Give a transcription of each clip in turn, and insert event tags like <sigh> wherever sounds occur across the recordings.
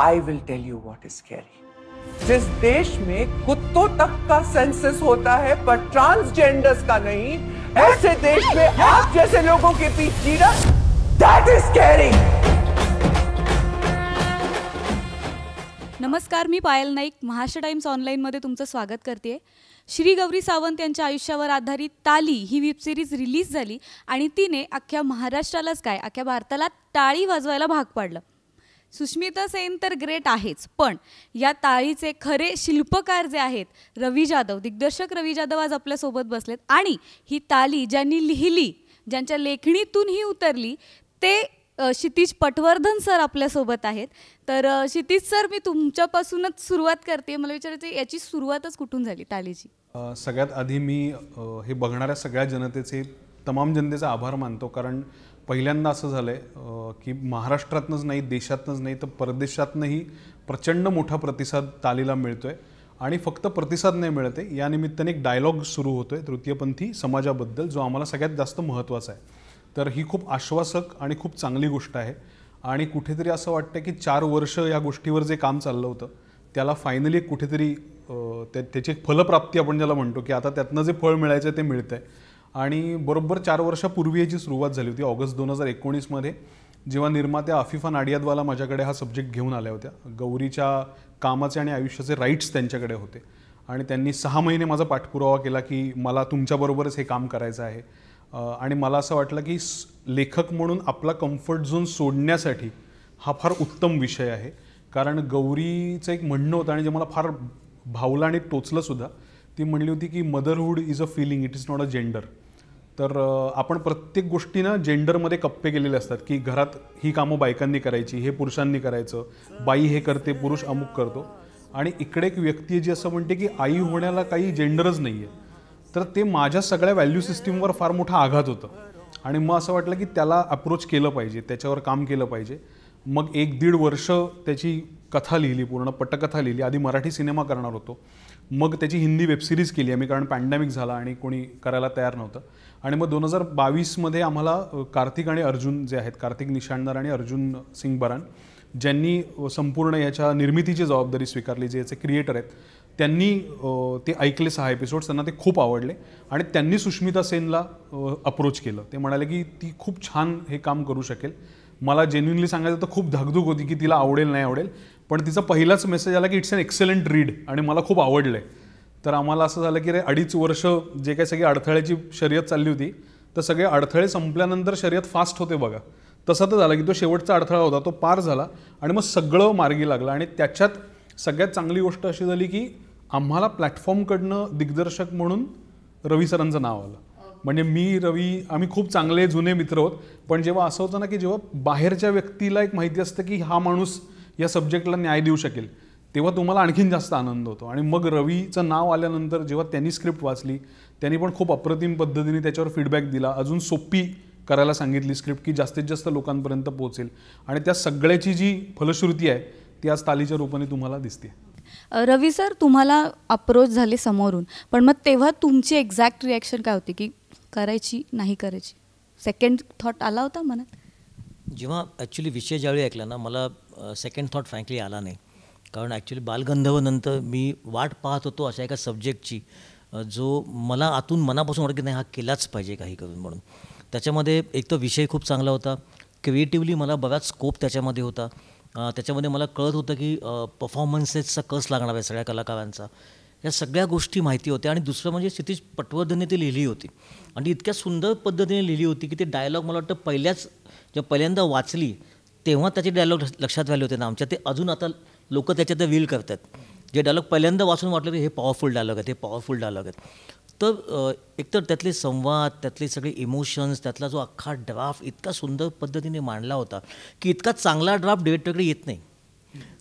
I will tell you what is scary जिस देश में कुत्तों तक का सेंसस होता है पर ट्रांसजेंडर्स का नहीं ऐसे देश में आप जैसे लोगों के बीच जीना दैट इज कैरी नमस्कार मी पायल नाईक महाराष्ट्र टाइम्स ऑनलाईनमध्ये तुमचं स्वागत करते श्री गौरी सावंत यांच्या आयुष्यावर आधारित ताली ही वेब सिरीज रिलीज झाली आणि तिने अख्ख्या महाराष्ट्रालाच काय अख्ख्या भारताला टाळी वाजवायला भाग पाडलं सुष्मिता सेन तर ग्रेट आहेच पण या ताळीचे खरे शिल्पकार जे आहेत रवी जाधव दिग्दर्शक रवी जाधव आज आपल्यासोबत बसलेत आणि ही ताली ज्यांनी लिहिली ज्यांच्या लेखणीतून ही उतरली ते क्षितिज पटवर्धन सर आपल्यासोबत आहेत तर क्षितिज सर मी तुमच्यापासूनच सुरुवात करते मला विचारायचं याची सुरुवातच कुठून झाली तालीची सगळ्यात आधी मी हे बघणाऱ्या सगळ्या जनतेचे तमाम जनतेचा आभार मानतो कारण पहिल्यांदा असं झालं आहे की महाराष्ट्रातनंच नाही देशातनंच नाही तर परदेशातनंही प्रचंड मोठा प्रतिसाद तालीला मिळतो आहे आणि फक्त प्रतिसाद नाही मिळत आहे या निमित्ताने एक डायलॉग सुरू होतो आहे तृतीयपंथी समाजाबद्दल जो आम्हाला सगळ्यात जास्त महत्त्वाचा आहे तर ही खूप आश्वासक आणि खूप चांगली गोष्ट आहे आणि कुठेतरी असं वाटतं की चार वर्ष या गोष्टीवर जे काम चाललं होतं त्याला फायनली कुठेतरी त्याची एक फलप्राप्ती आपण ज्याला म्हणतो की आता त्यातनं जे फळ मिळायचं ते मिळतं आहे आणि बरोबर चार वर्षापूर्वी याची सुरुवात झाली होती ऑगस्ट दोन हजार एकोणीसमध्ये जेव्हा निर्मात्या आफिफा नाडियादवाला माझ्याकडे हा सब्जेक्ट घेऊन आल्या होत्या गौरीच्या कामाचे आणि आयुष्याचे राईट्स त्यांच्याकडे होते आणि त्यांनी सहा महिने माझा पाठपुरावा केला की मला तुमच्याबरोबरच हे काम करायचं आहे आणि मला असं वाटलं की लेखक म्हणून आपला कम्फर्ट झोन सोडण्यासाठी हा फार उत्तम विषय आहे कारण गौरीचं एक म्हणणं होतं आणि जे मला फार भावलं आणि टोचलंसुद्धा ती म्हणली होती की motherhood is a feeling it is not a gender तर आपण प्रत्येक गोष्टीनं जेंडरमध्ये कप्पे केलेले असतात की घरात ही कामं बायकांनी करायची हे पुरुषांनी करायचं बाई हे करते पुरुष अमुक करतो आणि इकडे एक व्यक्ती जी असं म्हणते की आई होण्याला काही जेंडरच नाही आहे तर ते माझ्या सगळ्या व्हॅल्यू सिस्टीमवर फार मोठा आघात होतं आणि मग असं वाटलं की त्याला अप्रोच केलं पाहिजे त्याच्यावर काम केलं पाहिजे मग एक दीड वर्ष त्याची कथा लिहिली पूर्ण पटकथा लिहिली आधी मराठी सिनेमा करणार होतो मग त्याची हिंदी वेबसिरीज केली आम्ही कारण पॅन्डेमिक झाला आणि कोणी करायला तयार नव्हतं आणि मग दोन हजार बावीसमध्ये आम्हाला कार्तिक आणि अर्जुन जे आहेत कार्तिक निशाणदार आणि अर्जुन सिंग बरान ज्यांनी संपूर्ण याच्या निर्मितीची जबाबदारी स्वीकारली जे याचे क्रिएटर आहेत त्यांनी ते ऐकले सहा एपिसोड्स त्यांना ते खूप आवडले आणि त्यांनी सुष्मिता सेनला अप्रोच केलं ते म्हणाले की ती खूप छान हे काम करू शकेल मला जेन्युनली सांगायचं तर खूप धाकधूक होती की तिला आवडेल नाही आवडेल पण तिचा पहिलाच मेसेज आला की इट्स अन एक्सलंट रीड आणि मला खूप आवडलं तर आम्हाला असं झालं की रे अडीच वर्ष जे काही सगळी अडथळ्याची शर्यत चालली होती तर सगळे अडथळे संपल्यानंतर शर्यत फास्ट होते बघा तसं तर झालं की तो शेवटचा अडथळा होता तो पार झाला आणि मग सगळं मार्गी लागलं आणि त्याच्यात सगळ्यात चांगली गोष्ट अशी झाली की आम्हाला प्लॅटफॉर्मकडनं दिग्दर्शक म्हणून रवी सरांचं नाव आलं म्हणजे मी रवी आम्ही खूप चांगले जुने मित्र आहोत पण जेव्हा असं होतं ना की जेव्हा बाहेरच्या व्यक्तीला एक माहिती असतं की हा माणूस या सब्जेक्टला न्याय देऊ शकेल तेव्हा तुम्हाला आणखीन जास्त आनंद होतो आणि मग रवीचं नाव आल्यानंतर जेव्हा त्यांनी स्क्रिप्ट वाचली त्यांनी पण खूप अप्रतिम पद्धतीने त्याच्यावर फीडबॅक दिला अजून सोपी करायला सांगितली स्क्रिप्ट की जास्तीत जास्त लोकांपर्यंत पोहोचेल आणि त्या सगळ्याची जी फलश्रुती आहे ती आज तालीच्या रूपाने तुम्हाला दिसते रवी सर तुम्हाला अप्रोच झाले समोरून पण मग तेव्हा तुमची एक्झॅक्ट रिॲक्शन काय होती की करायची नाही करायची सेकंड थॉट आला होता मनात जेव्हा ॲक्च्युली विषय ज्यावेळी ऐकला ना मला सेकंड थॉट फ्रँकली आला नाही कारण ॲक्च्युली बालगंधर्वनंतर मी वाट पाहत होतो अशा एका सब्जेक्टची जो मला आतून मनापासून वाटत नाही हा केलाच पाहिजे काही करून म्हणून त्याच्यामध्ये एक तर विषय खूप चांगला होता क्रिएटिवली मला बराच स्कोप त्याच्यामध्ये होता त्याच्यामध्ये मला कळत होतं की परफॉर्मन्सेसचा कस लागणार आहे सगळ्या कलाकारांचा या सगळ्या गोष्टी माहिती होत्या आणि दुसरं म्हणजे क्षितिज पटवर्धनने ती लिहिली होती आणि इतक्या सुंदर पद्धतीने लिहिली होती की ते डायलॉग मला वाटतं पहिल्याच जेव्हा पहिल्यांदा वाचली तेव्हा त्याचे डायलॉग लक्षात राहिले होते ना आमच्या ते अजून आता लोक त्याच्यात विल करतात जे डायलॉग पहिल्यांदा वाचून वाटलं की हे पॉवरफुल डायलॉग आहेत हे पॉवरफुल डायलॉग आहेत तर एकतर त्यातले संवाद त्यातले सगळे इमोशन्स त्यातला जो अख्खा ड्राफ्ट इतका सुंदर पद्धतीने मांडला होता की इतका चांगला ड्राफ्ट डिरेक्टरकडे येत नाही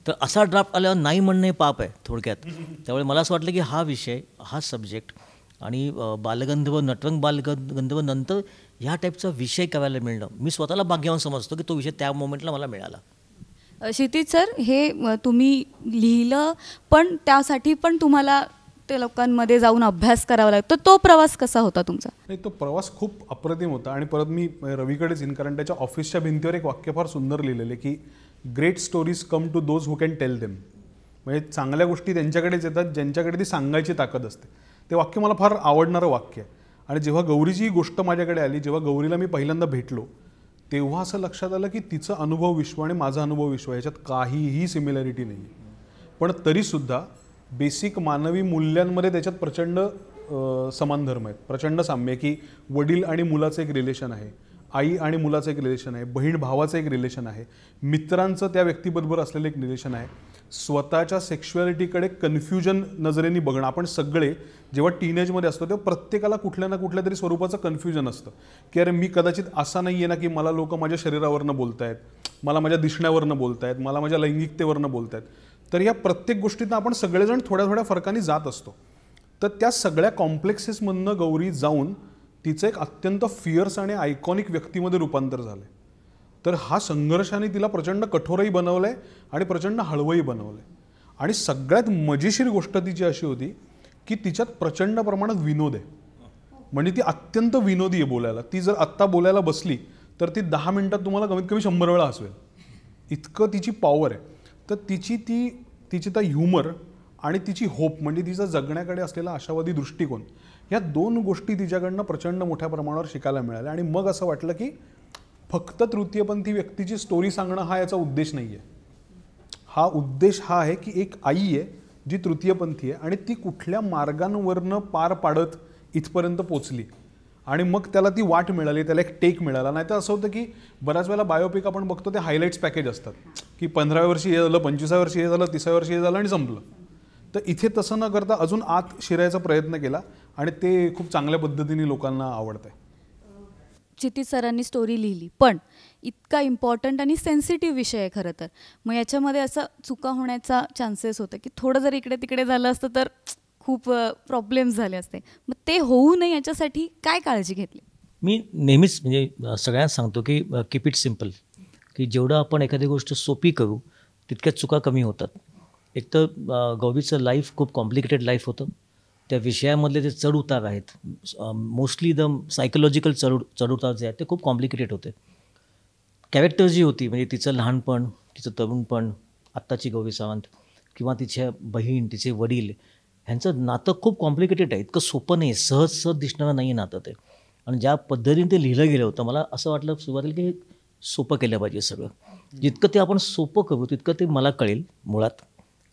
तर असा ड्राफ्ट आल्यावर नाही म्हणणं हे पाप आहे थोडक्यात त्यामुळे मला असं वाटलं की हा विषय हा सब्जेक्ट आणि बालगंधर्व नटरंग बालगंधव नंतर ह्या टाईपचा विषय कव्याला मिळणं मी स्वतःला भाग्यवान समजतो की तो विषय त्या मोमेंटला मला मिळाला क्षितिज सर हे तुम्ही लिहिलं पण त्यासाठी पण तुम्हाला ते लोकांमध्ये जाऊन अभ्यास करावा लागतो तो प्रवास कसा होता तुमचा नाही तो प्रवास खूप अप्रतिम होता आणि परत मी रवीकडेच येईन कारण त्याच्या ऑफिसच्या भिंतीवर एक वाक्य फार सुंदर लिहिलेले की great stories come to those who can tell them म्हणजे चांगल्या गोष्टी त्यांच्याकडेच येतात ज्यांच्याकडे ती सांगायची ताकद असते ते वाक्य मला फार आवडणारं वाक्य आहे आणि जेव्हा गौरीची ही गोष्ट माझ्याकडे आली जेव्हा गौरीला मी पहिल्यांदा भेटलो तेव्हा असं लक्षात आलं की तिचा अनुभव विश्व आणि माझा अनुभव विश्व याच्यात काहीही सिमिलॅरिटी नाही आहे पण तरीसुद्धा बेसिक मानवी मूल्यांमध्ये त्याच्यात प्रचंड समान धर्म आहेत प्रचंड साम्य की वडील आणि मुलाचं एक रिलेशन आहे आई आणि मुलाचं एक रिलेशन आहे बहीण भावाचं एक रिलेशन आहे मित्रांचं त्या व्यक्तीबरोबर असलेलं एक रिलेशन आहे स्वतःच्या सेक्शुअलिटीकडे कन्फ्युजन नजरेने बघणं आपण सगळे जेव्हा टीनेजमध्ये असतो तेव्हा प्रत्येकाला कुठल्या ना कुठल्या तरी स्वरूपाचं कन्फ्युजन असतं की अरे मी कदाचित असा नाही आहे ना की मला लोक माझ्या शरीरावरनं बोलत आहेत मला माझ्या दिसण्यावरनं बोलतायत मला माझ्या लैंगिकतेवरनं बोलत आहेत तर या प्रत्येक गोष्टीतनं आपण सगळेजण थोड्या थोड्या फरकाने जात असतो तर त्या सगळ्या कॉम्प्लेक्सेसमधनं गौरी जाऊन तिचं एक अत्यंत फिअर्स आणि आयकॉनिक व्यक्तीमध्ये रूपांतर झालं आहे तर हा संघर्षाने तिला प्रचंड कठोरही बनवलं आहे आणि प्रचंड हळवंही बनवलं आहे आणि सगळ्यात मजेशीर गोष्ट तिची अशी होती की तिच्यात प्रचंड प्रमाणात विनोद आहे म्हणजे ती अत्यंत विनोदी आहे बोलायला ती जर आत्ता बोलायला बसली तर ती दहा मिनटात तुम्हाला कमीत कमी शंभर वेळा हसवेल इतकं तिची पॉवर आहे तर तिची ती तिची त्या ह्युमर आणि तिची होप म्हणजे तिचा जगण्याकडे असलेला आशावादी दृष्टिकोन ह्या दोन गोष्टी तिच्याकडनं प्रचंड मोठ्या प्रमाणावर शिकायला मिळाल्या आणि मग असं वाटलं की फक्त तृतीयपंथी व्यक्तीची स्टोरी सांगणं हा याचा उद्देश नाही आहे हा उद्देश हा आहे की एक आई आहे जी तृतीयपंथी आहे आणि ती कुठल्या मार्गांवरनं पार पाडत इथपर्यंत पोचली आणि मग त्याला ती वाट मिळाली त्याला एक टेक मिळाला नाही तर असं होतं की बऱ्याच वेळेला बायोपिक आपण बघतो ते हायलाईट्स पॅकेज असतात की पंधराव्या वर्षी हे झालं पंचवीसाव्या वर्षी हे झालं तिसाव्या वर्षी हे झालं आणि संपलं तर इथे तसं न करता अजून आत शिरायचा प्रयत्न केला आणि ते खूप चांगल्या पद्धतीने लोकांना आवडतं चिती सरांनी स्टोरी लिहिली पण इतका इम्पॉर्टंट आणि सेन्सिटिव्ह विषय आहे खरं तर मग याच्यामध्ये असं चुका होण्याचा चान्सेस होतं की थोडं जर इकडे तिकडे झालं असतं तर खूप प्रॉब्लेम्स झाले असते मग ते होऊ नये याच्यासाठी काय काळजी घेतली मी नेहमीच म्हणजे सगळ्यांना सांगतो की कीप इट सिम्पल की जेवढं आपण एखादी गोष्ट सोपी करू तितक्या चुका कमी होतात एक तर गौरीचं लाईफ खूप कॉम्प्लिकेटेड लाईफ होतं त्या विषयामधले जे चढउतार आहेत मोस्टली द सायकोलॉजिकल चढ चढउतार जे आहेत ते खूप कॉम्प्लिकेटेड होते कॅरेक्टर जी होती म्हणजे तिचं लहानपण तिचं तरुणपण आत्ताची गौरी सावंत किंवा तिच्या बहीण तिचे वडील ह्यांचं नातं खूप कॉम्प्लिकेटेड आहे इतकं सोपं नाही सहज सहज दिसणारं नाही नातं ते आणि ज्या पद्धतीने ते लिहिलं गेलं होतं मला असं वाटलं सुरुवातीला की सोपं केलं पाहिजे सगळं जितकं ते आपण सोपं करू तितकं ते मला कळेल मुळात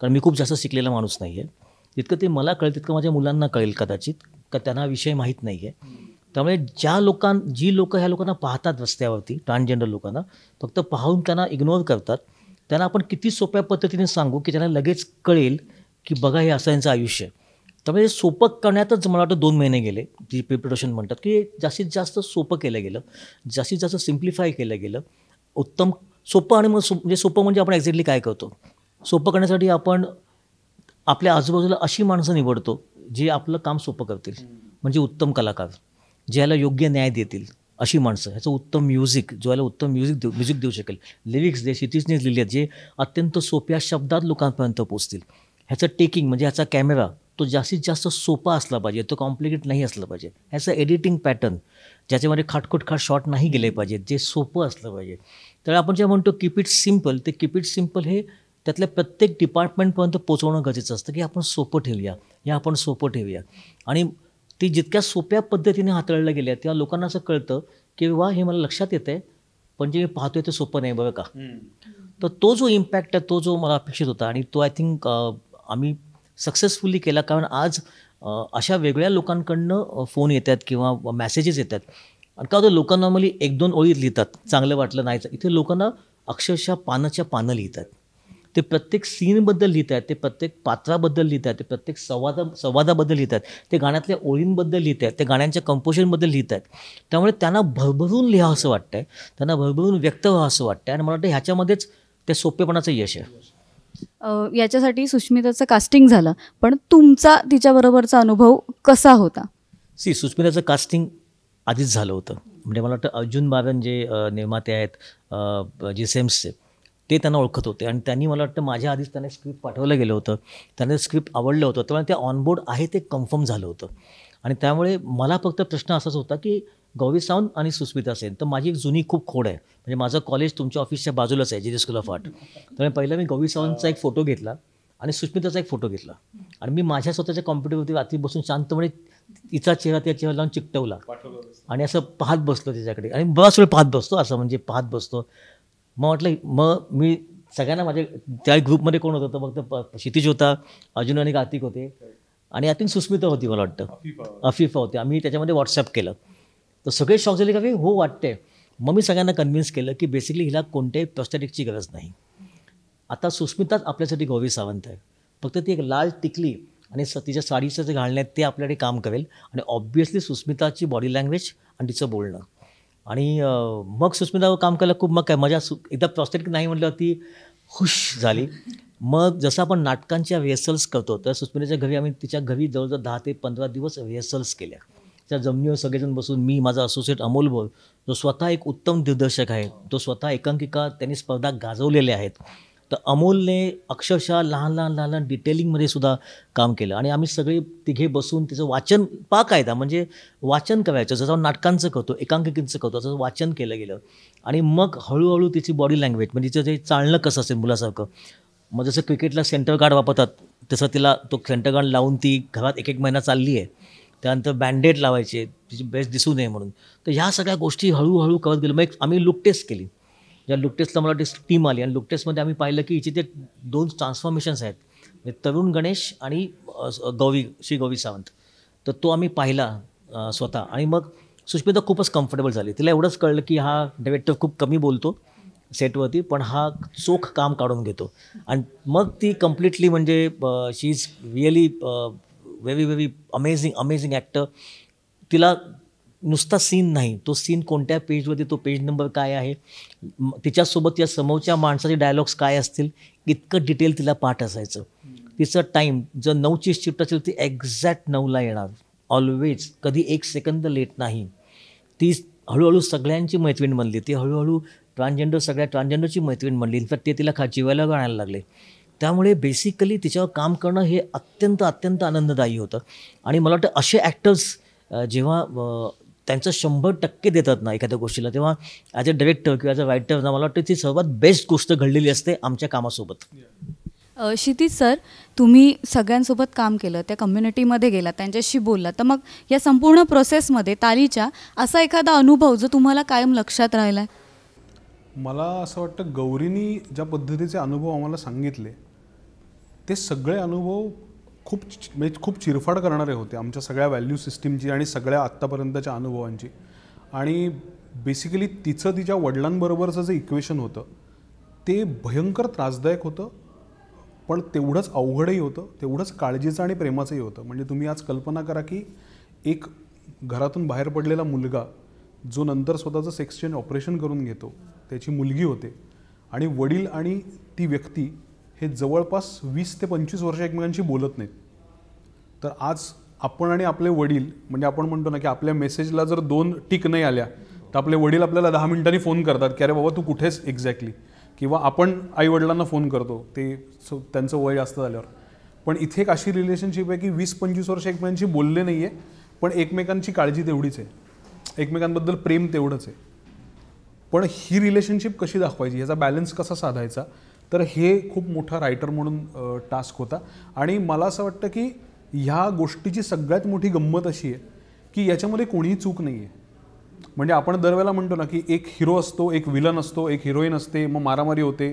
कारण मी खूप जास्त शिकलेला माणूस नाही आहे जितकं ते मला कळेल तितकं माझ्या मुलांना कळेल कदाचित का त्यांना विषय माहीत नाही आहे त्यामुळे ज्या लोकां जी लोकं ह्या लोकांना पाहतात रस्त्यावरती ट्रान्सजेंडर लोकांना फक्त पाहून त्यांना इग्नोर करतात त्यांना आपण किती सोप्या पद्धतीने सांगू की त्यांना लगेच कळेल की बघा हे असं यांचं आयुष्य त्यामुळे सोपं करण्यातच मला वाटतं दोन महिने गेले जी प्रिपरेशन म्हणतात की जास्तीत जास्त सोपं केलं गेलं जास्तीत जास्त सिम्प्लिफाय केलं गेलं उत्तम सोपं आणि मग सो म्हणजे सोपं म्हणजे आपण एक्झॅक्टली काय करतो सोपं करण्यासाठी आपण आपल्या आजूबाजूला अशी माणसं निवडतो जे आपलं काम सोपं करतील म्हणजे उत्तम कलाकार ज्याला योग्य न्याय देतील अशी माणसं ह्याचं उत्तम म्युझिक जो याला उत्तम म्युझिक देऊ म्युझिक देऊ शकेल लिरिक्स जे शितीजने लिहिले आहेत जे अत्यंत सोप्या शब्दात लोकांपर्यंत पोचतील ह्याचं टेकिंग म्हणजे ह्याचा कॅमेरा तो जास्तीत जास्त सोपा असला पाहिजे तो कॉम्प्लिकेट नाही असला पाहिजे ह्याचं एडिटिंग पॅटर्न ज्याच्यामध्ये खाटखुट खाट शॉट नाही गेले पाहिजेत जे सोपं असलं पाहिजे तर आपण जे म्हणतो कीप इट सिम्पल ते कीप इट सिम्पल हे त्यातल्या प्रत्येक डिपार्टमेंटपर्यंत पोचवणं गरजेचं असतं की आपण सोपं ठेवूया या आपण सोपं ठेवूया आणि ती जितक्या सोप्या पद्धतीने हाताळल्या गेल्या तेव्हा लोकांना असं कळतं की वा हे मला लक्षात येतं आहे पण जे मी पाहतोय ते सोपं नाही बरं का तर तो जो इम्पॅक्ट आहे तो जो मला अपेक्षित होता आणि तो आय थिंक आम्ही सक्सेसफुली केला कारण आज अशा वेगळ्या लोकांकडनं फोन येतात किंवा मॅसेजेस येतात आणि का होतं लोकांना मली एक दोन ओळीत लिहितात चांगलं वाटलं नाही इथे लोकांना अक्षरशः पानाच्या पानं लिहितात ते प्रत्येक सीनबद्दल लिहित आहेत ते प्रत्येक पात्राबद्दल लिहित आहेत ते प्रत्येक संवादा संवादाबद्दल लिहित आहेत ते गाण्यातल्या ओळींबद्दल लिहित आहेत ते गाण्यांच्या कंपोजनबद्दल लिहित आहेत त्यामुळे त्यांना भरभरून लिहा असं वाटतं आहे त्यांना भरभरून व्यक्त व्हावं असं वाटतं आणि मला वाटतं ह्याच्यामध्येच ते सोपेपणाचं यश आहे याच्यासाठी सुष्मिताचं कास्टिंग झालं पण तुमचा तिच्याबरोबरचा अनुभव कसा होता सी सुष्मिताचं कास्टिंग आधीच झालं होतं म्हणजे मला वाटतं अर्जुन बाबन जे निर्माते आहेत जी सेम्सचे ते त्यांना ओळखत होते आणि त्यांनी मला वाटतं माझ्या आधीच त्यांना स्क्रिप्ट पाठवलं गेलं होतं त्यांना स्क्रिप्ट आवडलं होतं त्यामुळे ते ऑनबोर्ड आहे ते कन्फर्म झालं होतं आणि त्यामुळे मला फक्त प्रश्न असाच होता की गौरी सावंत आणि सुस्मिता सेन तर माझी एक जुनी खूप खोड आहे म्हणजे माझं कॉलेज तुमच्या ऑफिसच्या बाजूलाच आहे जे स्कूल ऑफ आर्ट त्यामुळे पहिला मी गौरी सावंतचा एक फोटो घेतला आणि सुस्मिताचा एक फोटो घेतला आणि मी माझ्या स्वतःच्या कॉम्प्युटरवरती रात्री बसून शांतपणे तिचा चेहरा त्या चेहरा लावून चिकटवला आणि असं पाहत बसलो त्याच्याकडे आणि बराच वेळ पाहत बसतो असं म्हणजे पाहत बसतो मग म्हटलं मग मी सगळ्यांना माझ्या त्या ग्रुपमध्ये कोण होतं तर प क्षितिज होता अजून आणि कार्तिक होते आणि अतिन सुस्मिता होती मला वाटतं अफिफा होती आम्ही त्याच्यामध्ये व्हॉट्सअप केलं तर सगळे शॉक झाले का हो वाटते मग मी सगळ्यांना कन्व्हिन्स केलं की बेसिकली हिला कोणत्याही प्रॉस्टॅटिकची गरज नाही आता सुस्मिताच आपल्यासाठी गौरी सावंत आहे फक्त ती एक लाल टिकली आणि स तिच्या साडीचं जे घालण्यात ते आपल्याकडे काम करेल आणि ऑब्वियसली सुस्मिताची बॉडी लँग्वेज आणि तिचं बोलणं आणि मग सुस्मितावर काम करायला खूप मग काय माझ्या सु एकदा प्रॉस्टेट नाही म्हटलं ती खुश झाली मग जसं आपण नाटकांच्या रिहर्सल्स करतो तर सुस्मिताच्या घरी आम्ही तिच्या घरी जवळजवळ दहा ते पंधरा दिवस रिहर्सल्स केल्या त्या जमिनीवर सगळेजण बसून मी माझा असोसिएट अमोल बोल जो स्वतः एक उत्तम दिग्दर्शक आहे तो स्वतः एकांकिका त्यांनी स्पर्धा गाजवलेल्या आहेत तर अमोलने अक्षरशः लहान लहान लहान लहान डिटेलिंगमध्ये सुद्धा काम केलं आणि आम्ही सगळे तिघे बसून त्याचं वाचन त्या म्हणजे वाचन करायचं जसं नाटकांचं करतो एकांकिकेचं करतो तसं वाचन केलं गेलं आणि मग हळूहळू तिची बॉडी लँग्वेज म्हणजे तिचं जे चालणं कसं असेल मुलासारखं मग जसं क्रिकेटला सेंटर गार्ड वापरतात तसं तिला तो सेंटर गार्ड लावून ती घरात एक एक महिना चालली आहे त्यानंतर बँडेड लावायचे तिची बेस्ट दिसू नये म्हणून तर ह्या सगळ्या गोष्टी हळूहळू करत गेलो मग आम्ही लुक टेस्ट केली ज्या लुकटेस्टला मला वाटते टीम आली आणि लुकटेस्टमध्ये आम्ही पाहिलं की इथे ते दोन ट्रान्सफॉर्मेशन्स आहेत म्हणजे तरुण गणेश आणि गौवी श्री गौरी सावंत तर तो आम्ही पाहिला स्वतः आणि मग सुष्मिता खूपच कम्फर्टेबल झाली तिला एवढंच कळलं की हा डायरेक्टर खूप कमी बोलतो सेटवरती पण हा चोख काम काढून घेतो आणि मग ती कम्प्लिटली म्हणजे she is really very very amazing amazing actor तिला नुसता सीन नाही तो सीन कोणत्या पेजवरती तो पेज नंबर काय आहे तिच्यासोबत या समोरच्या माणसाचे डायलॉग्स काय असतील इतकं डिटेल तिला पाठ असायचं तिचं टाईम जर नऊची शिफ्ट असेल ती एक्झॅक्ट नऊला येणार ऑलवेज कधी एक सेकंद लेट नाही ती हळूहळू सगळ्यांची मैत्रीण बनली ती हळूहळू ट्रान्सजेंडर सगळ्या ट्रान्सजेंडरची मैत्रीण बनली इनफॅक्ट ते तिला खा जिवायला गाणायला लागले त्यामुळे बेसिकली तिच्यावर काम करणं हे अत्यंत अत्यंत आनंददायी होतं आणि मला वाटतं असे ॲक्टर्स जेव्हा त्यांचं शंभर टक्के देतात ना एखाद्या गोष्टीला तेव्हा ॲज अ डिरेक्टर किंवा ॲज अ रायटर मला वाटतं ती सर्वात बेस्ट गोष्ट घडलेली असते आमच्या कामासोबत क्षितिज सर तुम्ही सगळ्यांसोबत काम केलं त्या कम्युनिटीमध्ये गेला त्यांच्याशी बोलला तर मग या संपूर्ण प्रोसेसमध्ये तालीच्या असा एखादा अनुभव जो तुम्हाला कायम लक्षात राहिला आहे मला असं वाटतं गौरीनी ज्या पद्धतीचे अनुभव आम्हाला सांगितले ते सगळे अनुभव खूप म्हणजे खूप चिरफाड करणारे होते आमच्या सगळ्या व्हॅल्यू सिस्टीमची आणि सगळ्या आत्तापर्यंतच्या अनुभवांची आणि बेसिकली तिचं तिच्या वडिलांबरोबरचं जे इक्वेशन होतं ते भयंकर त्रासदायक होतं पण तेवढंच अवघडही होतं तेवढंच काळजीचं आणि प्रेमाचंही होतं म्हणजे तुम्ही आज कल्पना करा की एक घरातून बाहेर पडलेला मुलगा जो नंतर स्वतःचं सेक्सचेंज ऑपरेशन करून घेतो त्याची मुलगी होते आणि वडील आणि ती व्यक्ती हे जवळपास वीस ते पंचवीस वर्ष एकमेकांशी बोलत नाहीत तर आज आपण आणि आपले वडील म्हणजे आपण म्हणतो ना की आपल्या मेसेजला जर दोन टिक नाही आल्या तर आपले वडील आपल्याला दहा मिनिटांनी फोन करतात की अरे बाबा तू कुठेस एक्झॅक्टली किंवा आपण आईवडिलांना फोन करतो ते त्यांचं वय जास्त झाल्यावर पण इथे एक अशी रिलेशनशिप आहे की वीस पंचवीस वर्ष एकमेकांशी बोलले नाही आहे पण एकमेकांची काळजी तेवढीच आहे एकमेकांबद्दल प्रेम तेवढंच आहे पण ही रिलेशनशिप कशी दाखवायची ह्याचा बॅलन्स कसा साधायचा तर हे खूप मोठा रायटर म्हणून टास्क होता आणि मला असं वाटतं की ह्या गोष्टीची सगळ्यात मोठी गंमत अशी आहे की याच्यामध्ये कोणीही चूक नाही आहे म्हणजे आपण दरवेळेला म्हणतो ना की एक हिरो असतो एक विलन असतो एक हिरोईन असते मग मारामारी होते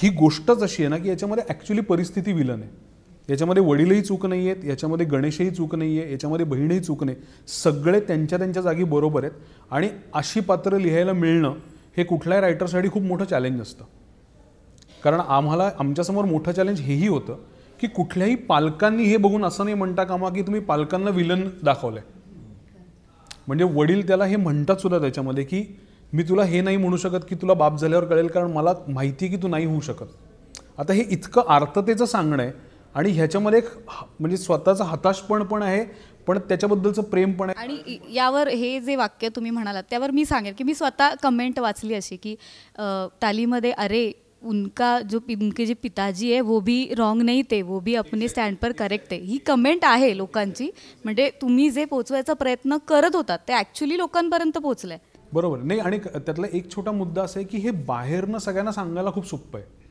ही गोष्टच अशी आहे ना की याच्यामध्ये ॲक्च्युली परिस्थिती विलन आहे याच्यामध्ये वडीलही चूक नाही आहेत याच्यामध्ये गणेशही चूक नाही आहे याच्यामध्ये बहीणही चूक नाही सगळे त्यांच्या त्यांच्या जागी बरोबर आहेत आणि अशी पात्र लिहायला मिळणं हे कुठल्याही रायटरसाठी खूप मोठं चॅलेंज असतं कारण आम्हाला आमच्यासमोर मोठं चॅलेंज हेही होतं की कुठल्याही पालकांनी हे बघून असं नाही म्हणता कामा की तुम्ही पालकांना विलन दाखवलं आहे म्हणजे वडील त्याला हे म्हणतात सुद्धा त्याच्यामध्ये की मी तुला हे नाही म्हणू शकत की तुला बाप झाल्यावर कळेल कारण मला माहिती की तू नाही होऊ शकत आता हे इतकं आर्ततेचं सांगणं आहे आणि ह्याच्यामध्ये एक म्हणजे स्वतःचं हताशपण पण आहे पण त्याच्याबद्दलचं प्रेम पण आहे आणि यावर हे जे वाक्य तुम्ही म्हणालात त्यावर मी सांगेन की मी स्वतः कमेंट वाचली अशी की तालीमध्ये अरे उनका जो उनके जे पिताजी आहे वो भी रॉंग नाही ते वो भी अपने स्टँड पर करेक्ट आहे ही कमेंट आहे लोकांची म्हणजे तुम्ही जे पोचवायचा प्रयत्न करत होता ते ॲक्च्युली लोकांपर्यंत पोचलं आहे बरोबर नाही आणि त्यातला एक छोटा मुद्दा असा आहे की हे बाहेरनं सगळ्यांना सांगायला खूप सोपं आहे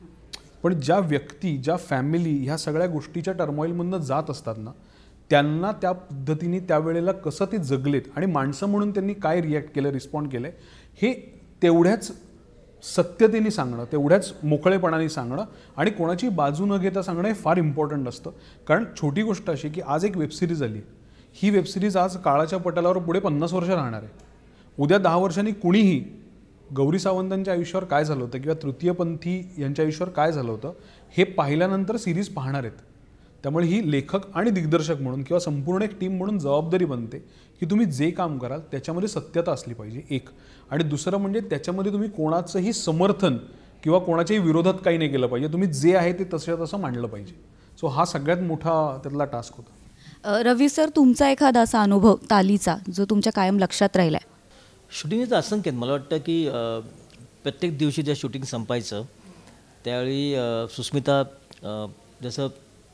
पण ज्या व्यक्ती ज्या फॅमिली ह्या सगळ्या गोष्टीच्या टर्मॉईलमधनं जात असतात ना त्यांना त्या पद्धतीने त्यावेळेला कसं ते जगलेत आणि माणसं म्हणून त्यांनी काय रिॲक्ट केलं रिस्पॉन्ड केलं हे तेवढ्याच सत्यतेने सांगणं तेवढ्याच मोकळेपणाने सांगणं आणि कोणाची बाजू न घेता सांगणं हे फार इम्पॉर्टंट असतं कारण छोटी गोष्ट अशी की आज एक वेबसिरीज आली ही वेबसिरीज आज काळाच्या पटलावर पुढे पन्नास वर्ष राहणार आहे उद्या दहा वर्षांनी कुणीही गौरी सावंतांच्या आयुष्यावर काय झालं होतं किंवा तृतीयपंथी यांच्या आयुष्यावर काय झालं होतं हे पाहिल्यानंतर सिरीज पाहणार आहेत त्यामुळे ही लेखक आणि दिग्दर्शक म्हणून किंवा संपूर्ण एक टीम म्हणून जबाबदारी बनते की तुम्ही जे काम कराल त्याच्यामध्ये सत्यता असली पाहिजे एक आणि दुसरं म्हणजे त्याच्यामध्ये तुम्ही कोणाचंही समर्थन किंवा कोणाच्याही विरोधात काही नाही केलं पाहिजे तुम्ही जे आहे ते तसं तसं मांडलं पाहिजे सो हा सगळ्यात मोठा त्यातला टास्क होता रवी सर तुमचा एखादा असा अनुभव तालीचा जो तुमच्या कायम लक्षात राहिला शूटिंगचं असंख्य मला वाटतं की प्रत्येक दिवशी ज्या शूटिंग संपायचं त्यावेळी सुस्मिता जसं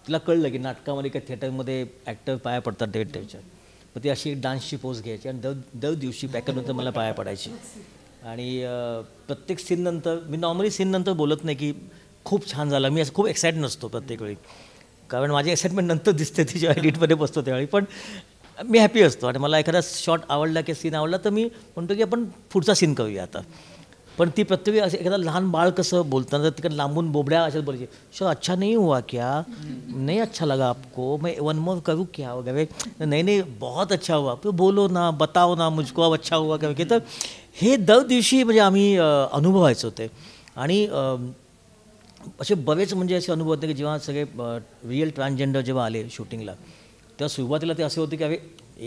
तिला कळलं की नाटकामध्ये काय थिएटरमध्ये ॲक्टर पाया पडतात डेट थिएटरच्या मग ती अशी एक डान्सची पोज घ्यायची आणि दर दर दिवशी पॅकनंतर मला पाया पडायची आणि प्रत्येक सीननंतर मी नॉर्मली सीननंतर बोलत नाही की खूप छान झाला मी असं खूप एक्साइट नसतो प्रत्येक वेळी कारण माझी एक्साइटमेंट नंतर दिसते ती जेव्हा एडिटमध्ये बसतो त्यावेळी पण मी हॅपी असतो आणि मला एखादा शॉट आवडला की सीन आवडला तर मी म्हणतो की आपण पुढचा सीन करूया आता पण ती प्रत्येक असं एखादा लहान बाळ कसं बोलताना तिकडे लांबून बोबड्या अशाच बोलायचे सर अच्छा नाही हुआ क्या नाही अच्छा लगा आपको मैं वन मोर करू क्या वगैरे नाही नाही बहुत अच्छा हुआ तू बोलो ना बताओ ना मुझको अब अच्छा हुआ वगैरे तर हे दर दिवशी म्हणजे आम्ही अनुभवायचो होते आणि असे बरेच म्हणजे असे अनुभव होते की जेव्हा सगळे रिअल ट्रान्सजेंडर जेव्हा आले शूटिंगला तेव्हा सुरुवातीला ते असे होते की अरे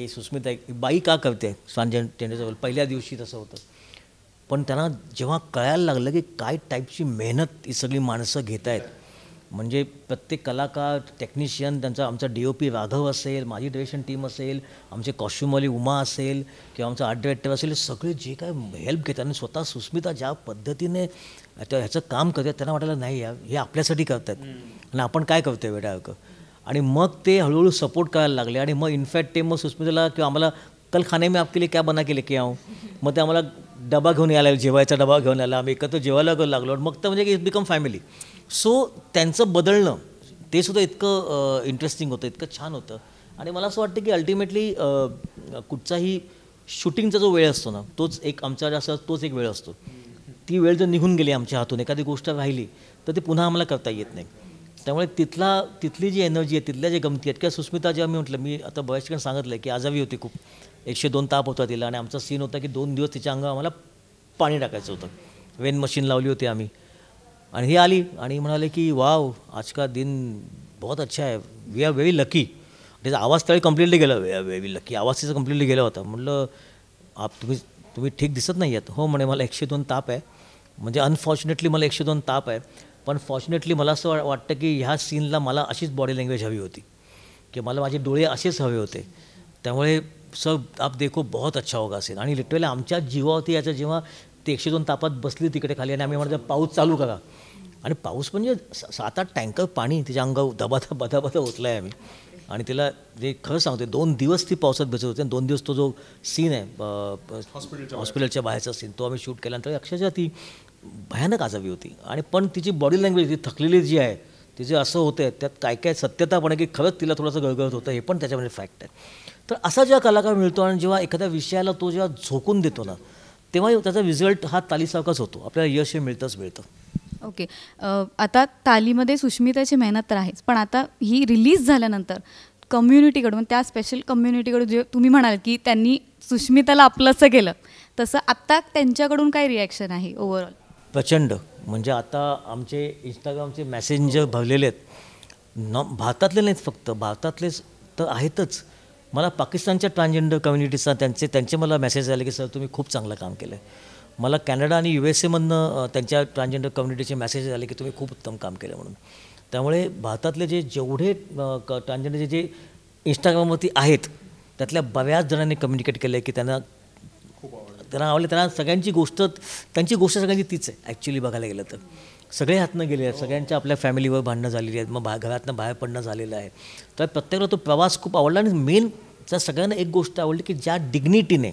ए सुस्मिता बाई का करते ट्रान्सजेंडरचं पहिल्या दिवशी तसं होतं पण त्यांना जेव्हा कळायला लागलं की काय टाईपची मेहनत ही सगळी माणसं घेत आहेत म्हणजे प्रत्येक कलाकार टेक्निशियन त्यांचा आमचा डी ओ पी राघव असेल माझी डिरेक्शन टीम असेल आमचे कॉस्ट्युमवाली उमा असेल किंवा आमचा आर्ट डिरेक्टर असेल सगळे जे काय हेल्प घेतात आणि स्वतः सुस्मिता ज्या पद्धतीने ह्याचं काम करतात त्यांना वाटायला नाही या हे आपल्यासाठी करतात आणि आपण काय करतोय वेळाक आणि मग ते हळूहळू सपोर्ट करायला लागले आणि मग इनफॅक्ट ते मग सुस्मिताला किंवा आम्हाला कल खाने मी आपके लिए क्या बना के लेके आऊं मग ते आम्हाला डबा घेऊन यायला जेवायचा डबा घेऊन यायला आम्ही एकत्र जेवायला लागलो मग तर म्हणजे इट बिकम फॅमिली सो त्यांचं बदलणं ते सुद्धा इतकं इंटरेस्टिंग होतं इतकं छान होतं आणि मला असं वाटतं की अल्टिमेटली कुठचाही शूटिंगचा जो वेळ असतो ना तोच एक आमच्या जास्त तोच एक वेळ असतो ती वेळ जर निघून गेली आमच्या हातून एखादी गोष्ट राहिली तर ती पुन्हा आम्हाला करता येत नाही त्यामुळे तिथला तिथली जी एनर्जी आहे तिथल्या जे गमती आहेत किंवा सुस्मिता जेव्हा मी म्हटलं मी आता बऱ्याच ठिकाणी सांगितलं की आजावी होती खूप एकशे दोन ताप होता तिला आणि आमचा सीन होता की दोन दिवस तिच्या अंगावर आम्हाला पाणी टाकायचं होतं वेन मशीन लावली होती आम्ही आणि ही आली आणि म्हणाले की वाव आज का दिन बहुत अच्छा आहे वी आर व्हेरी लकी त्याचा आवाज त्यावेळी कम्प्लिटली गेला वे आर व्हेरी लकी आवाज तिचा कम्प्लिटली गेला होता म्हटलं आप तुम्ही तुम्ही ठीक दिसत नाही आहेत हो म्हणे मला एकशे दोन ताप आहे म्हणजे अनफॉर्च्युनेटली मला एकशे दोन ताप आहे पण फॉर्च्युनेटली मला असं वाटतं की ह्या सीनला मला अशीच बॉडी लँग्वेज हवी होती की मला माझे डोळे असेच हवे होते त्यामुळे सब आप देखो बहुत अच्छा होगा सीन आणि लिटरली आमच्या जीवावरती याच्या जेव्हा ते एकशे दोन तापात बसली तिकडे खाली आणि आम्ही म्हणतो पाऊस चालू करा आणि पाऊस म्हणजे सात आठ टँकर पाणी तिच्या अंग धबाधा धबा ओतला आहे आम्ही आणि तिला जे खरं सांगते दोन दिवस ती पावसात बसत होते आणि दोन दिवस तो जो सीन आहे हॉस्पिटलच्या बाहेरचा सीन तो आम्ही शूट केल्यानंतर अक्षरशः ती भयानक आजावी होती आणि पण तिची बॉडी लँग्वेज ती थकलेली जी आहे जे असं होतं आहे त्यात काय काय सत्यता पण आहे की खरंच तिला थोडंसं गळगळत होतं हे पण त्याच्यामध्ये फॅक्ट आहे तर असा जेव्हा कलाकार मिळतो आणि जेव्हा एखाद्या विषयाला तो जेव्हा झोकून देतो ना तेव्हा त्याचा रिझल्ट हा तालीसारखाच होतो आपल्याला यश हे मिळतंच मिळतं ओके आता तालीमध्ये सुष्मिताची मेहनत तर आहेच पण आता ही रिलीज झाल्यानंतर कम्युनिटीकडून त्या स्पेशल कम्युनिटीकडून जे तुम्ही म्हणाल की त्यांनी सुष्मिताला आपलंसं केलं तसं आत्ता त्यांच्याकडून काय रिॲक्शन आहे ओव्हरऑल प्रचंड म्हणजे आता आमचे इंस्टाग्रामचे मॅसेंजर भरलेले आहेत न भारतातले नाहीत फक्त भारतातलेच तर आहेतच मला पाकिस्तानच्या ट्रान्सजेंडर कम्युनिटीचा त्यांचे त्यांचे मला मेसेज आले की सर तुम्ही खूप चांगलं काम केलं आहे मला कॅनडा आणि यू एस एमधनं त्यांच्या ट्रान्सजेंडर कम्युनिटीचे मेसेज आले की तुम्ही खूप उत्तम काम केलं म्हणून त्यामुळे भारतातले जे जेवढे ट्रान्सजेंडरचे जे इंस्टाग्रामवरती आहेत त्यातल्या बऱ्याच जणांनी कम्युनिकेट केलं आहे की त्यांना त्यांना आवडले त्यांना सगळ्यांची गोष्ट त्यांची गोष्ट सगळ्यांची तीच आहे ॲक्च्युली बघायला गेलं तर सगळे हातनं गेले आहेत सगळ्यांच्या आपल्या फॅमिलीवर भांडणं झालेली आहेत मग बा घरातनं बाहेर पडणं झालेलं आहे तर प्रत्येकाला तो प्रवास खूप आवडला आणि मेन त्या सगळ्यांना एक गोष्ट आवडली की ज्या डिग्निटीने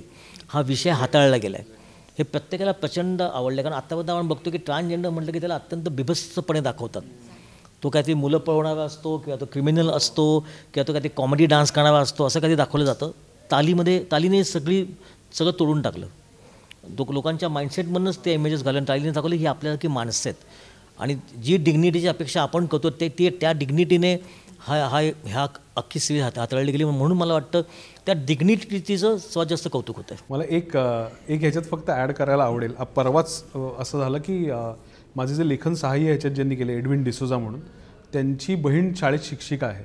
हा विषय हाताळला गेला आहे हे प्रत्येकाला प्रचंड आवडलं कारण आत्तापर्यंत आपण बघतो की ट्रान्सजेंडर म्हटलं की त्याला अत्यंत बिभत्सपणे दाखवतात तो काहीतरी मुलं पळवणारा असतो किंवा तो क्रिमिनल असतो किंवा तो काहीतरी कॉमेडी डान्स करणारा असतो असं काही दाखवलं जातं तालीमध्ये तालीने सगळी सगळं तोडून टाकलं लोक लोकांच्या माइंडसेटमधूनच ते इमेजेस घालून राहिलीने दाखवले ही आपल्यासारखी माणसं आहेत आणि जी डिग्निटीची अपेक्षा आपण करतो ते ते त्या डिग्निटीने हा हा ह्या अख्खी सिरीज हात हाताळली गेली म्हणून मला वाटतं त्या डिग्निटीचं सर्वात जास्त कौतुक होतं मला एक एक ह्याच्यात फक्त ॲड करायला आवडेल परवाच असं झालं की माझे जे लेखन सहाय्य ह्याच्यात ज्यांनी केले एडविन डिसोजा म्हणून त्यांची बहीण शाळेत शिक्षिका आहे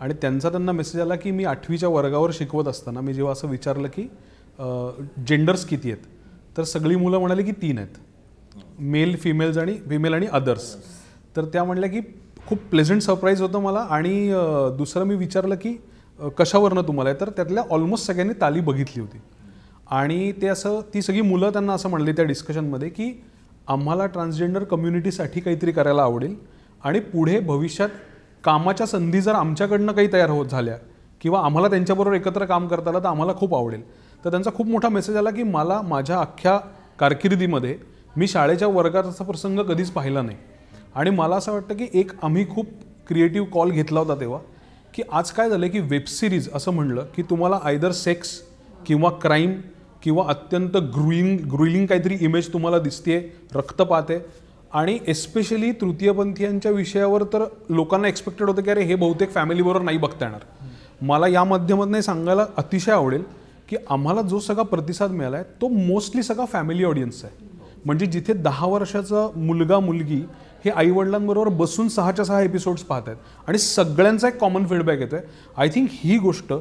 आणि त्यांचा त्यांना मेसेज आला की मी आठवीच्या वर्गावर शिकवत असताना मी जेव्हा असं विचारलं की जेंडर्स किती आहेत तर सगळी मुलं म्हणाली की तीन आहेत मेल फिमेल्स आणि फिमेल आणि अदर्स तर त्या म्हणल्या की खूप प्लेझंट सरप्राईज होतं मला आणि दुसरं मी विचारलं की कशावरनं तुम्हाला आहे तर त्यातल्या ऑलमोस्ट सगळ्यांनी ताली बघितली होती आणि ते असं ती सगळी मुलं त्यांना असं म्हणली त्या डिस्कशनमध्ये की आम्हाला ट्रान्सजेंडर कम्युनिटीसाठी काहीतरी करायला आवडेल आणि पुढे भविष्यात कामाच्या संधी जर आमच्याकडनं काही तयार होत झाल्या किंवा आम्हाला त्यांच्याबरोबर एकत्र काम करता तर आम्हाला खूप आवडेल तर त्यांचा खूप मोठा मेसेज आला की मला माझ्या अख्ख्या कारकिर्दीमध्ये मी शाळेच्या वर्गात असा प्रसंग कधीच पाहिला नाही आणि मला असं वाटतं की एक आम्ही खूप क्रिएटिव्ह कॉल घेतला होता तेव्हा की आज काय झालं की वेब सिरीज असं म्हणलं की तुम्हाला आयदर सेक्स किंवा क्राईम किंवा अत्यंत ग्रुईंग ग्रुईलिंग काहीतरी इमेज तुम्हाला दिसते रक्तपात आहे आणि एस्पेशली तृतीयपंथीयांच्या विषयावर तर लोकांना एक्सपेक्टेड होतं की अरे हे बहुतेक फॅमिलीबरोबर नाही बघता येणार मला या माध्यमातून सांगायला अतिशय आवडेल की आम्हाला जो सगळा प्रतिसाद मिळाला आहे तो मोस्टली सगळा फॅमिली ऑडियन्स आहे म्हणजे जिथे दहा वर्षाचा मुलगा मुलगी हे आईवडिलांबरोबर बसून सहाच्या सहा एपिसोड्स पाहत आहेत आणि सगळ्यांचा एक कॉमन फीडबॅक येतो आहे आय थिंक ही गोष्ट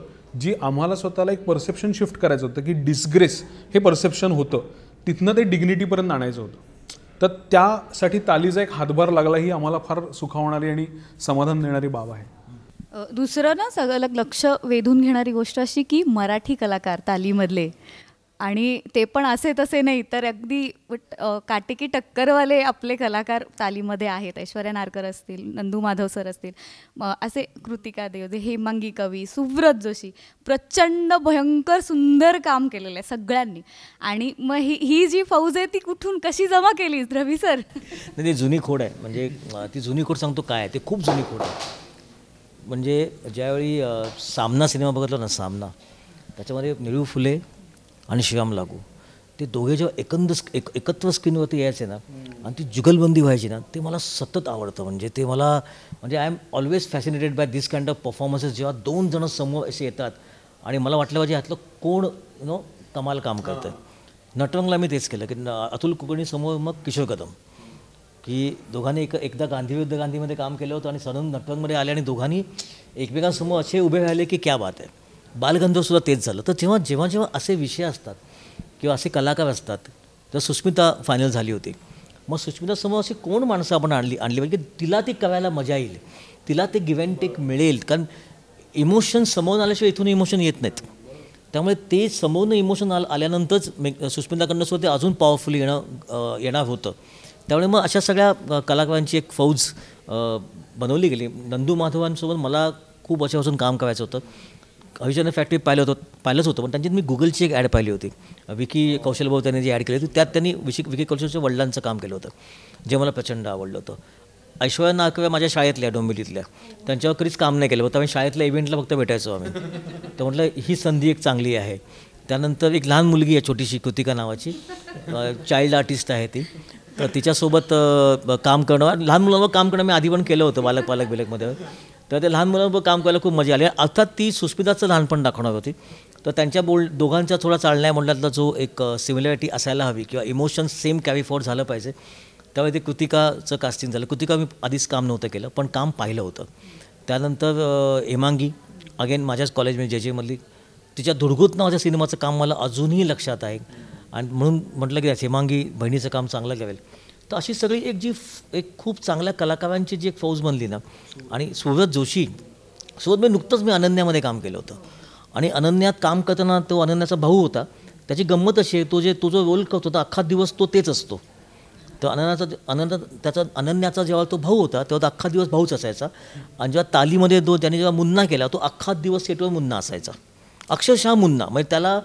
जी आम्हाला स्वतःला एक परसेप्शन शिफ्ट करायचं होतं की डिस्ग्रेस हे परसेप्शन होतं तिथनं ते डिग्निटीपर्यंत आणायचं होतं तर त्यासाठी तालीचा एक हातभार लागला ही आम्हाला फार सुखावणारी आणि समाधान देणारी बाब आहे दुसरं ना सगळं लक्ष वेधून घेणारी गोष्ट अशी की मराठी कलाकार तालीमधले आणि ते पण असे तसे नाही तर अगदी काटेकी टक्करवाले आपले कलाकार तालीमध्ये आहेत ऐश्वर्या नारकर असतील नंदू माधव सर असतील असे कृतिका देव जे हेमांगी कवी सुव्रत जोशी प्रचंड भयंकर सुंदर काम केलेलं आहे सगळ्यांनी आणि मग ही ही जी फौज आहे ती कुठून कशी जमा केली रवी सर नाही ती जुनी खोड आहे म्हणजे ती जुनी खोड सांगतो काय ते खूप जुनी खोड आहे म्हणजे ज्यावेळी सामना सिनेमा बघितला ना सामना त्याच्यामध्ये निळू फुले आणि श्रीराम लागू ते दोघे जेव्हा एकंद एक एकत्र स्क्रीनवरती यायचे ना आणि ती जुगलबंदी व्हायची ना ते मला सतत आवडतं म्हणजे ते मला म्हणजे I am always fascinated by this kind of performances जेव्हा दोन जण समोर असे येतात आणि मला वाटलं पाहिजे ह्यातलं कोण नो कमाल काम करतं नटरंगला मी तेच केलं की अतुल कुकर्णी समोर मग किशोर कदम की दोघांनी एक एकदा गांधीविरुद्ध गांधीमध्ये काम केलं होतं आणि सदन नाटकांमध्ये आले आणि दोघांनी एकमेकांसमोर असे उभे राहिले की क्या बात आहे बालगंधर्वसुद्धा तेच झालं तर जेव्हा जेव्हा जेव्हा असे विषय असतात किंवा असे कलाकार असतात तर सुस्मिता फायनल झाली होती मग सुस्मितासमोर अशी कोण माणसं आपण आणली आणली म्हणजे तिला ती करायला मजा येईल तिला ते गिव्ह अँड टेक मिळेल कारण इमोशन समोर आल्याशिवाय इथून इमोशन येत नाहीत त्यामुळे ते समोरनं इमोशन आल आल्यानंतरच मे सुस्मिताकडनं सुद्धा ते अजून पॉवरफुल येणं येणार होतं त्यामुळे मग अशा सगळ्या कलाकारांची एक फौज बनवली गेली नंदू माधवांसोबत मला खूप अशापासून काम करायचं होतं हरिचंद्र फॅक्टरी पाहिलं होतं पाहिलंच होतं पण त्यांची मी गुगलची एक ॲड पाहिली होती विकी भाऊ त्यांनी जी ॲड केली होती त्यात त्यांनी विशी विकी कौशलच्या वडिलांचं काम केलं होतं जे मला प्रचंड आवडलं होतं ऐश्वर्या नाकव्या माझ्या शाळेतल्या डोंबिवलीतल्या त्यांच्यावर कधीच काम नाही केलं होतं आम्ही शाळेतल्या इव्हेंटला फक्त भेटायचो आम्ही तर म्हटलं ही संधी एक चांगली आहे त्यानंतर एक लहान मुलगी आहे छोटीशी कृतिका नावाची चाइल्ड आर्टिस्ट आहे ती तर तिच्यासोबत काम करणं लहान मुलांवर काम करणं मी आधी पण केलं होतं बालक पालक बिलकमध्ये तर ते लहान मुलांवर काम करायला खूप मजा आली अर्थात ती सुस्मिताचं लहानपण दाखवणार होती तर त्यांच्या बोल दोघांच्या थोडा चालण्या म्हटल्यातला जो एक सिमिलॅरिटी असायला हवी किंवा इमोशन सेम कॅरी फॉर्ड झालं पाहिजे त्यामुळे ते कृतिकाचं कास्टिंग झालं कृतिका मी आधीच काम नव्हतं केलं पण काम पाहिलं होतं त्यानंतर हेमांगी अगेन माझ्याच कॉलेजमध्ये जे जेमधली तिच्या दुर्घुत नावाच्या सिनेमाचं काम मला अजूनही लक्षात आहे आणि म्हणून म्हटलं की हेमांगी बहिणीचं काम चांगलं घ्यावेल तर अशी सगळी एक जी एक खूप चांगल्या कलाकारांची जी एक फौज बनली ना आणि सुव्रत जोशी सोबत मी नुकतंच मी अनन्यामध्ये काम केलं होतं आणि अनन्यात काम करताना तो अनन्याचा भाऊ होता त्याची गंमत अशी आहे तो जे तो जो रोल करतो होता अख्खा दिवस तो तेच असतो तर अनन्याचा अनन्या त्याचा अनन्याचा जेव्हा तो भाऊ होता तेव्हा तो अख्खा दिवस भाऊच असायचा आणि जेव्हा तालीमध्ये तो त्याने जेव्हा मुन्ना केला तो अख्खा दिवस सेटवर मुन्ना असायचा अक्षरशः मुन्ना म्हणजे त्याला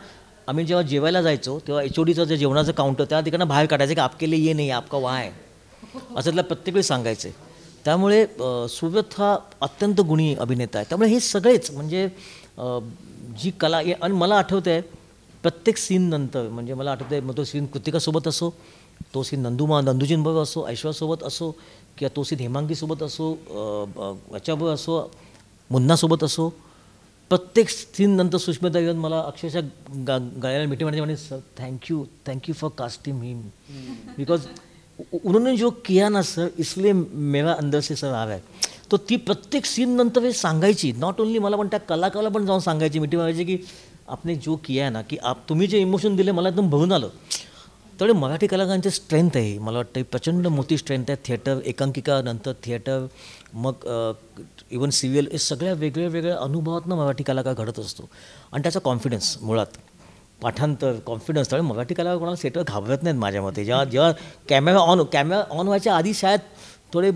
आम्ही जेव्हा जेवायला जायचो तेव्हा एच ओडीचं जे जेवणाचं काउंटर त्या तिकडनं बाहेर काढायचं की आपके लिए ये नाही आपका वा आहे असं त्याला प्रत्येक वेळी सांगायचं त्यामुळे सुव्यत हा अत्यंत गुणी अभिनेता आहे त्यामुळे हे सगळेच म्हणजे जी कला आणि मला आठवतं आहे प्रत्येक सीन नंतर म्हणजे मला आठवतं आहे मग तो सीन कृतिकासोबत असो तो सीन नंदुमा नंदुजींबरोबर असो ऐश्वरसोबत असो किंवा तो सीन हेमांगीसोबत असो याच्याबरोबर असो मुन्नासोबत असो प्रत्येक सीन नंतर सुष्मिता येऊन मला अक्षरशः गा गायला मिठी मारते म्हणे sir thank you thank you for casting him because उन्होंने जो किया ना सर इसलिए मेरा अंदर से सर आ रहा तो ती प्रत्येक सीन नंतर हे सांगायची नॉट ओनली मला पण त्या कलाकाराला पण जाऊन सांगायची मिठी मारायची की आपने जो किया ना की आप तुम्ही जे इमोशन दिले मला एकदम भरून आलं त्यामुळे मराठी कलाकारांची स्ट्रेंथ आहे मला वाटतं प्रचंड मोठी स्ट्रेंथ आहे थिएटर एकांकिका नंतर थिएटर मग इवन सिरियल हे सगळ्या वेगळ्या वेगळ्या अनुभवातनं मराठी कलाकार घडत असतो आणि त्याचा कॉन्फिडन्स मुळात पाठांतर कॉन्फिडन्स त्यामुळे मराठी कलाकार कोणाला सेटर घाबरत नाहीत माझ्या मते जेव्हा जेव्हा कॅमेरा ऑन कॅमेरा ऑन व्हायच्या आधी शायद थोडे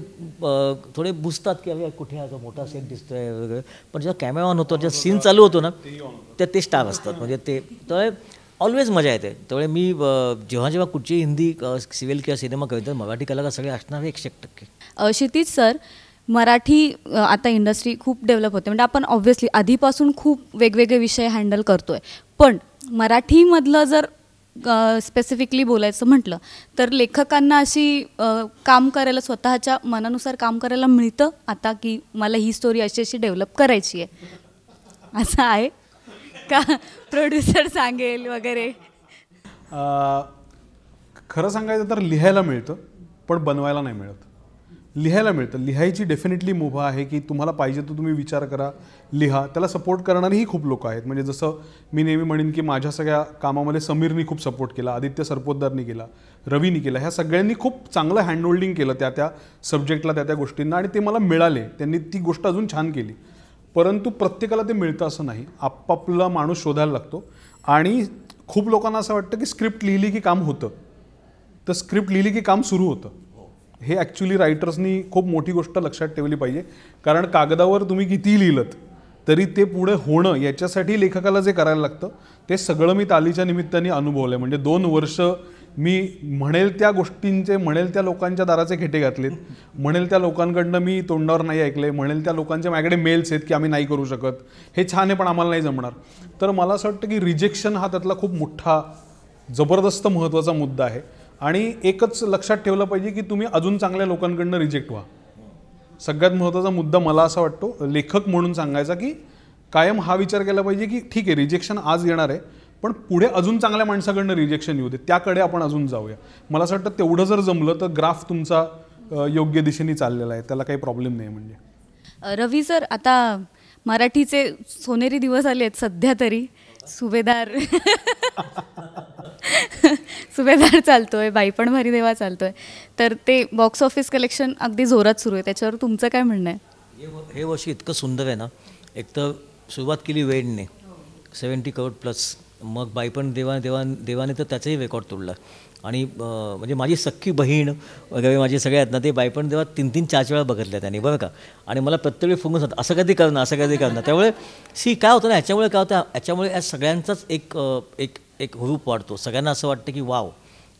थोडे बुजतात की अरे कुठे आता मोठा सेट दिसतो आहे वगैरे पण जेव्हा कॅमेरा ऑन होतो जेव्हा सीन चालू होतो ना तर ते स्टार असतात म्हणजे ते तर ऑलवेज मजा येते त्यामुळे मी जेव्हा जेव्हा कुठची हिंदी सिरियल किंवा सिनेमा कविता मराठी कलाकार सगळे असणार एकशे टक्के क्षितिज सर मराठी आता इंडस्ट्री खूप डेव्हलप होते म्हणजे आपण ऑब्व्हियसली आधीपासून खूप वेगवेगळे विषय हँडल करतोय पण मराठीमधलं जर स्पेसिफिकली बोलायचं म्हटलं तर लेखकांना अशी काम करायला स्वतःच्या मनानुसार काम करायला मिळतं आता की मला ही स्टोरी अशी अशी डेव्हलप करायची आहे असं आहे का प्रोड्युसर सांगेल वगैरे खरं सांगायचं तर लिहायला मिळतं पण बनवायला नाही मिळत लिहायला मिळतं लिहायची डेफिनेटली मुभा आहे की तुम्हाला पाहिजे तो तुम्ही विचार करा लिहा त्याला सपोर्ट करणारीही खूप लोक आहेत म्हणजे जसं मी नेहमी म्हणेन की माझ्या सगळ्या कामामध्ये समीरनी खूप सपोर्ट केला आदित्य सरपोतदारनी केला रवीनी केला ह्या सगळ्यांनी खूप चांगलं हँडहोल्डिंग केलं त्या त्या सब्जेक्टला त्या त्या गोष्टींना आणि ते मला मिळाले त्यांनी ती गोष्ट अजून छान केली परंतु प्रत्येकाला ते मिळतं असं नाही आपापला माणूस शोधायला लागतो आणि खूप लोकांना असं वाटतं की स्क्रिप्ट लिहिली की काम होतं तर स्क्रिप्ट लिहिली की काम सुरू होतं हे ॲक्च्युली रायटर्सनी खूप मोठी गोष्ट लक्षात ठेवली पाहिजे कारण कागदावर तुम्ही किती लिहिलं तरी ते पुढे होणं याच्यासाठी लेखकाला जे करायला लागतं ते सगळं मी तालीच्या निमित्ताने अनुभवलं आहे म्हणजे दोन वर्ष मी म्हणेल त्या गोष्टींचे म्हणेल त्या लोकांच्या दाराचे खेटे घातलेत म्हणेल त्या लोकांकडनं मी तोंडावर नाही ऐकले म्हणेल त्या लोकांचे माझ्याकडे मेल्स आहेत की आम्ही नाही करू शकत हे छान आहे पण आम्हाला नाही जमणार तर मला असं वाटतं की रिजेक्शन हा त्यातला खूप मोठा जबरदस्त महत्त्वाचा मुद्दा आहे आणि एकच लक्षात ठेवलं पाहिजे की तुम्ही अजून चांगल्या लोकांकडनं रिजेक्ट व्हा सगळ्यात महत्त्वाचा मुद्दा मला असा वाटतो लेखक म्हणून सांगायचा की कायम हा विचार केला पाहिजे की ठीक आहे रिजेक्शन आज येणार आहे पण पुढे अजून चांगल्या माणसाकडनं रिजेक्शन येऊ दे त्याकडे आपण अजून जाऊया मला असं वाटतं तेवढं जर जमलं तर ग्राफ तुमचा योग्य दिशेने चाललेला आहे त्याला काही प्रॉब्लेम नाही म्हणजे रवी सर आता मराठीचे सोनेरी दिवस आले आहेत सध्या तरी सुभेदार <laughs> सुभेदार चालतोय पण भारी देवा चालतोय तर ते बॉक्स ऑफिस कलेक्शन अगदी जोरात सुरू आहे त्याच्यावर तुमचं काय म्हणणं आहे हे वर्ष इतकं सुंदर आहे ना एक तर सुरुवात केली वेडने सेवन्टी करोड प्लस मग बाई पण देवा देवा देवाने तर त्याचाही रेकॉर्ड तोडला आणि म्हणजे माझी सख्खी बहीण वगैरे माझे सगळ्या आहेत ना ते बायपण देवा तीन तीन चार वेळा बघितल्या त्यांनी बरं का आणि मला प्रत्येक वेळी फोन सांगतात असं कधी करणं असं कधी करणं त्यामुळे सी काय होतं ना ह्याच्यामुळे काय होतं याच्यामुळे या सगळ्यांचाच एक एक एक रूप वाढतो सगळ्यांना असं वाटतं की वाव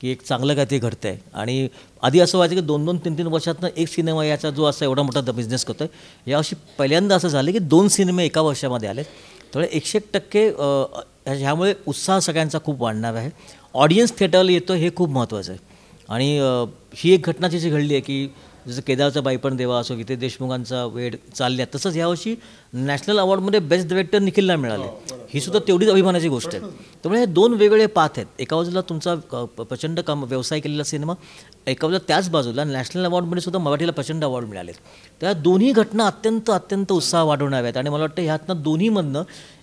की एक चांगलं ते घडतं आहे आणि आधी असं व्हायचं की दोन दोन तीन तीन वर्षातनं एक सिनेमा याचा जो असा एवढा मोठा बिझनेस करतो आहे यावर्षी पहिल्यांदा असं झालं की दोन सिनेमे एका वर्षामध्ये आले त्यामुळे एकशे टक्के ह्यामुळे उत्साह सगळ्यांचा खूप वाढणार आहे ऑडियन्स थिएटरला येतो हे खूप महत्त्वाचं आहे आणि ही एक घटना जी घडली आहे की जसं केदारचा बाईपण देवा असो गीते देशमुखांचा वेळ चालल्या तसंच यावर्षी नॅशनल अवॉर्डमध्ये बेस्ट डिरेक्टर निखिलला मिळाले हो, ही सुद्धा तेवढीच अभिमानाची गोष्ट आहे त्यामुळे हे दोन वेगवेगळे पाथ आहेत एका बाजूला तुमचा प्रचंड काम व्यवसाय केलेला सिनेमा एका बाजूला त्याच बाजूला नॅशनल अवॉर्डमध्ये सुद्धा मराठीला प्रचंड अवॉर्ड मिळालेत त्या दोन्ही घटना अत्यंत अत्यंत उत्साह वाढवणार आहेत आणि मला वाटतं ह्यातनं दोन्हीमधनं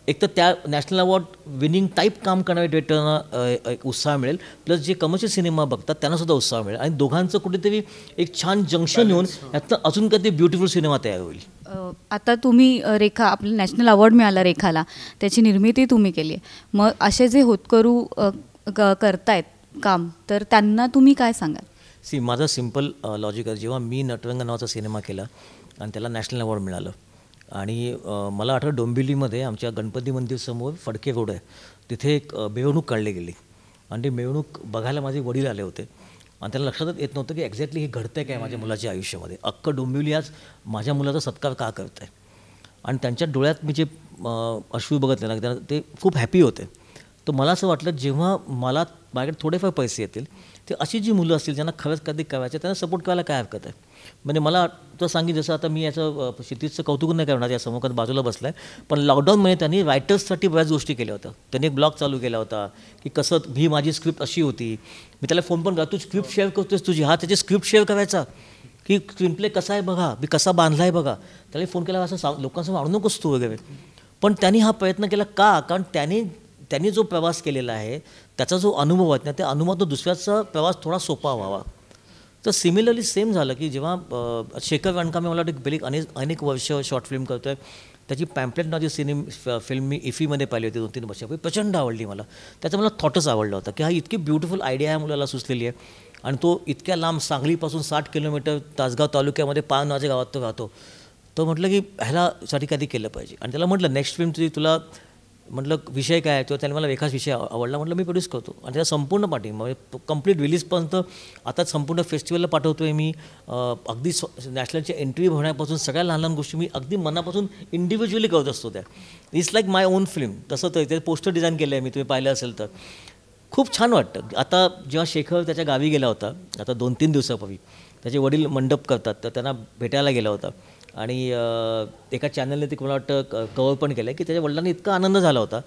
एक तर त्या नॅशनल अवॉर्ड विनिंग टाईप काम करणाऱ्या डिरेक्टरांना एक उत्साह मिळेल प्लस जे कमर्शियल सिनेमा बघतात त्यांना सुद्धा उत्साह मिळेल आणि दोघांचं कुठेतरी एक छान जंक्शन येऊन हो. यातनं अजून काही ब्युटिफुल सिनेमा तयार होईल आता तुम्ही रेखा आपलं नॅशनल अवॉर्ड मिळाला रेखाला त्याची निर्मिती तुम्ही केली मग असे जे होतकरू करतायत काम तर त्यांना तुम्ही काय सांगाल सी माझा सिम्पल लॉजिक आहे जेव्हा मी नटरंग नावाचा सिनेमा केला आणि त्याला नॅशनल अवॉर्ड मिळालं आणि मला आठवतं डोंबिवलीमध्ये आमच्या गणपती मंदिरसमोर फडके रोड आहे तिथे एक मिरवणूक काढली गेली आणि ती मिरवणूक बघायला माझे वडील आले होते आणि त्याला लक्षातच येत नव्हतं की एक्झॅक्टली हे घडतंय काय माझ्या मुलाच्या आयुष्यामध्ये अक्क डोंबिवली आज माझ्या मुलाचा सत्कार का करत आहे आणि त्यांच्या डोळ्यात मी जे अश्रू बघतले ना ते खूप हॅपी होते तर मला असं वाटलं जेव्हा मला माझ्याकडे थोडेफार पैसे येतील ते अशी जी मुलं असतील ज्यांना खरंच कधी करायचे त्यांना सपोर्ट करायला काय हरकत आहे म्हणजे मला तो सांगित जसं आता मी याचं शेतीचं कौतुक नाही करणार या समोर बाजूला बसला आहे पण लॉकडाऊनमध्ये त्यांनी रायटर्ससाठी बऱ्याच गोष्टी केल्या होत्या त्यांनी एक ब्लॉग चालू केला होता की कसं ही माझी स्क्रिप्ट अशी होती मी त्याला फोन पण करा तू स्क्रिप्ट शेअर करतोस तुझी हा त्याची स्क्रिप्ट शेअर करायचा की स्क्रीनप्ले कसा आहे बघा मी कसा बांधला आहे बघा त्याला फोन केला असं लोकांसमोर आणू नकोस तू वगैरे पण त्यांनी हा प्रयत्न केला का कारण त्याने त्यांनी जो प्रवास केलेला आहे त्याचा जो अनुभव आहे ना त्या तो दुसऱ्याचा प्रवास थोडा सोपा व्हावा तर सिमिलरली सेम झालं की जेव्हा शेखर वणकामे मला वाटतं बेलिक अनेक अनेक वर्ष शॉर्ट फिल्म करतो आहे त्याची पॅम्पलेट नावाची सिनेम फिल्म मी इफीमध्ये पाहिली होती दोन तीन वर्षापूर्वी प्रचंड आवडली मला त्याचा मला थॉटच आवडला होता की हा इतकी ब्युटिफुल आयडिया आहे मुलाला सुचलेली आहे आणि तो इतक्या लांब सांगलीपासून साठ किलोमीटर तासगाव तालुक्यामध्ये पान नावाच्या गावात तो राहतो तो म्हटलं की ह्यालासाठी कधी केलं पाहिजे आणि त्याला म्हटलं नेक्स्ट फिल्म तुझी तुला म्हटलं विषय काय तो त्याने मला एकाच विषय आवडला म्हटलं मी प्रोड्यूस करतो आणि त्याचा संपूर्ण पाठी म्हणजे कंप्लीट रिलीजपर्यंत आता संपूर्ण फेस्टिवलला पाठवतो आहे मी अगदी स्व नॅशनलच्या एंट्री होण्यापासून सगळ्या लहान लहान गोष्टी मी अगदी मनापासून इंडिव्हिज्युअली करत असतो त्या it's like my own film तसं तर ते पोस्टर डिझाईन केलं आहे मी तुम्ही पाहिलं असेल तर खूप छान वाटतं आता जेव्हा शेखर त्याच्या गावी गेला होता आता दोन तीन दिवसापूर्वी त्याचे वडील मंडप करतात तर त्यांना भेटायला गेला होता आणि एका चॅनलने ते मला वाटतं कवर पण केलं की त्याच्या वडिलांना इतका आनंद झाला होता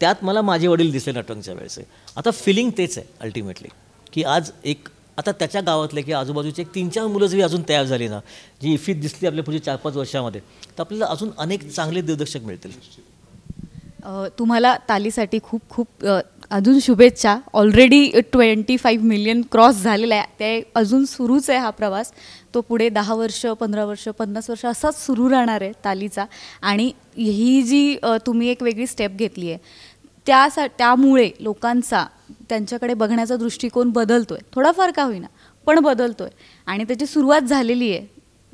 त्यात मला माझे वडील दिसले नाटकांच्या वेळेचे आता फिलिंग तेच आहे अल्टिमेटली की आज एक आता त्याच्या गावातले की आजूबाजूचे एक तीन चार मुलं जरी अजून तयार झाली ना जी इफीत दिसली आपल्या पुढच्या चार पाच वर्षामध्ये तर आपल्याला अजून अनेक चांगले दिग्दर्शक मिळतील तुम्हाला तालीसाठी खूप खूप अजून शुभेच्छा already twenty five million cross झालेला आहे ते अजून सुरूच आहे हा प्रवास तो पुढे दहा वर्ष पंधरा वर्ष पन्नास वर्ष असाच सुरू राहणार आहे तालीचा आणि ही जी तुम्ही एक वेगळी स्टेप घेतली आहे त्यासा त्यामुळे लोकांचा त्यांच्याकडे बघण्याचा दृष्टिकोन बदलतो आहे थोडाफार का होईना पण बदलतो आहे आणि त्याची सुरुवात झालेली आहे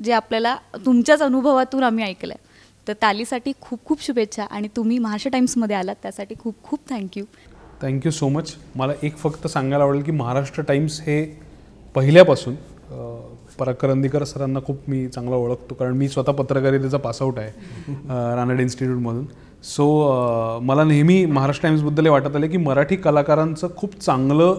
जे आपल्याला तुमच्याच अनुभवातून आम्ही ऐकलं आहे तर तालीसाठी खूप खूप शुभेच्छा आणि तुम्ही महाराष्ट्र टाईम्समध्ये आलात त्यासाठी खूप खूप थँक्यू थँक्यू सो मच मला एक फक्त सांगायला आवडेल की महाराष्ट्र टाईम्स हे पहिल्यापासून पराकरंदीकर सरांना खूप मी चांगला ओळखतो कारण मी स्वतः पत्रकारितेचा पासआउट आहे रानड इन्स्टिट्यूटमधून सो मला नेहमी महाराष्ट्र टाईम्सबद्दल वाटत आलं की मराठी कलाकारांचं खूप चांगलं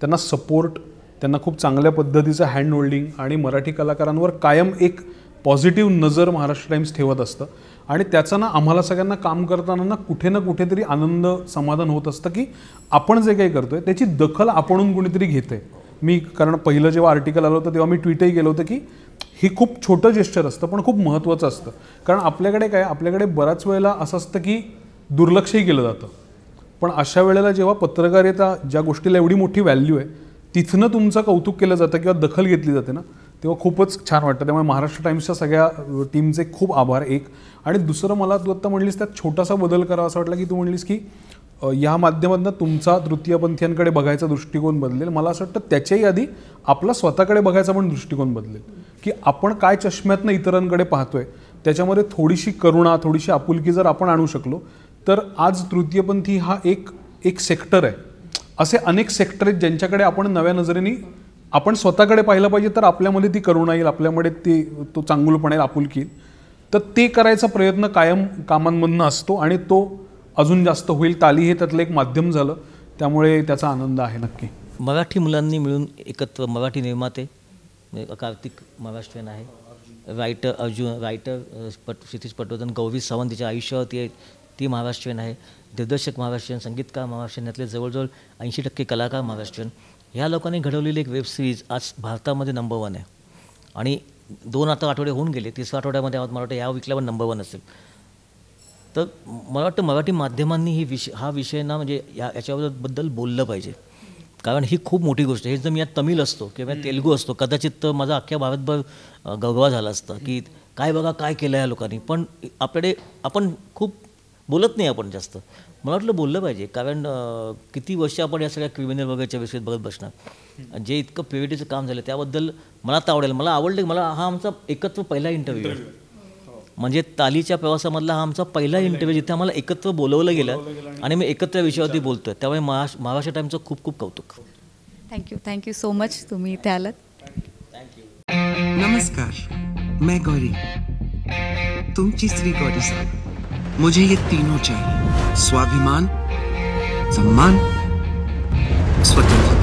त्यांना सपोर्ट त्यांना खूप चांगल्या पद्धतीचं हँड होल्डिंग आणि मराठी कलाकारांवर कायम एक पॉझिटिव्ह नजर महाराष्ट्र टाईम्स ठेवत असतं आणि त्याचा ना आम्हाला सगळ्यांना काम करताना ना कुठे ना कुठेतरी आनंद समाधान होत असतं की आपण जे काही करतोय त्याची दखल आपण कुणीतरी घेते मी कारण पहिलं जेव्हा आर्टिकल आलं होतं तेव्हा मी ट्विटही केलं होतं की हे खूप छोटं जेस्चर असतं पण खूप महत्त्वाचं असतं कारण आपल्याकडे काय आपल्याकडे बऱ्याच वेळेला असं असतं की दुर्लक्षही केलं जातं पण अशा वेळेला जेव्हा पत्रकारिता ज्या गोष्टीला एवढी मोठी व्हॅल्यू आहे तिथनं तुमचं कौतुक केलं जातं किंवा दखल घेतली जाते ना तेव्हा खूपच छान वाटतं त्यामुळे महाराष्ट्र टाईम्सच्या सगळ्या टीमचे खूप आभार एक आणि दुसरं मला तू आत्ता म्हणलीस त्यात छोटासा बदल करावा असं वाटलं की तू म्हणलीस की या माध्यमातून तुमचा तृतीयपंथीयांकडे बघायचा दृष्टिकोन बदलेल मला असं वाटतं त्याच्याही आधी आपला स्वतःकडे बघायचा पण दृष्टिकोन बदलेल की आपण काय चष्म्यातनं इतरांकडे पाहतोय त्याच्यामध्ये थोडीशी करुणा थोडीशी आपुलकी जर आपण आणू शकलो तर आज तृतीयपंथी हा एक एक सेक्टर आहे असे अनेक सेक्टर आहेत ज्यांच्याकडे आपण नव्या नजरेने आपण स्वतःकडे पाहिलं पाहिजे तर आपल्यामध्ये ती करुणा येईल आपल्यामध्ये ती तो चांगुलपणे आपुलकी तर ते करायचा प्रयत्न कायम कामांमधनं असतो आणि तो अजून जास्त होईल ताली हे त्यातलं एक माध्यम झालं त्यामुळे त्याचा आनंद आहे नक्की मराठी मुलांनी मिळून एकत्र मराठी निर्माते म्हणजे कार्तिक महाराष्ट्रीयन आहे रायटर अर्जुन रायटर पट क्षितिश पटवर्धन गौरी सावंत तिच्या आयुष्यावरती ती महाराष्ट्रीयन आहे दिग्दर्शक महाराष्ट्रीयन संगीतकार महाराष्ट्रीयन यातले जवळजवळ ऐंशी टक्के कलाकार महाराष्ट्रीयन ह्या लोकांनी घडवलेली एक वेब सिरीज आज भारतामध्ये नंबर वन आहे आणि दोन आता आठवडे होऊन गेले तिसऱ्या आठवड्यामध्ये मला वाटतं या विकल्यावर नंबर वन असेल तर मला वाटतं मराठी माध्यमांनी ही विषय हा विषय ना म्हणजे या याच्याबद्दल बोललं पाहिजे कारण ही खूप मोठी गोष्ट आहे हे जर मी या तमिळ असतो किंवा तेलुगू असतो कदाचित तर माझा अख्ख्या भारतभर गवगवा झाला असता की काय बघा काय केलं या लोकांनी पण आपल्याकडे आपण खूप बोलत नाही आपण जास्त मला वाटलं बोललं पाहिजे कारण किती वर्ष आपण या सगळ्या क्रिमिनल वगैरेच्या विषयात बघत बसणार जे इतकं पेवेटीचं काम झालं त्याबद्दल मला तर आवडेल मला आवडलं मला हा आमचा एकत्र पहिला इंटरव्ह्यू आहे हो. म्हणजे तालीच्या प्रवासामधला हा आमचा पहिला इंटरव्ह्यू जिथे आम्हाला एकत्र बोलवलं गेलं आणि मी एकत्र विषयावरती बोलतोय त्यामुळे महाराष्ट्र महाराष्ट्र टाईमचं खूप खूप कौतुक थँक्यू थँक्यू सो मच तुम्ही इथे आलात नमस्कार मैं गौरी तुमची स्त्री गौरी साहेब मुझे ये तीनों चाहिए स्वाभिमान सम्मान स्वतंत्र